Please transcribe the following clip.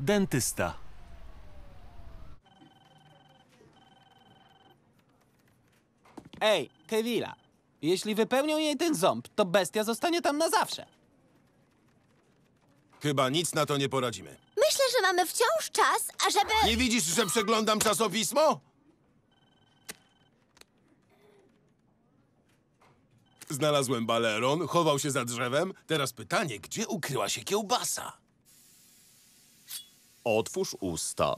Dentysta. Ej, Kevila, jeśli wypełnią jej ten ząb, to bestia zostanie tam na zawsze. Chyba nic na to nie poradzimy. Myślę, że mamy wciąż czas, ażeby... Nie widzisz, że przeglądam czasopismo? Znalazłem baleron, chował się za drzewem. Teraz pytanie, gdzie ukryła się kiełbasa? Otwórz usta.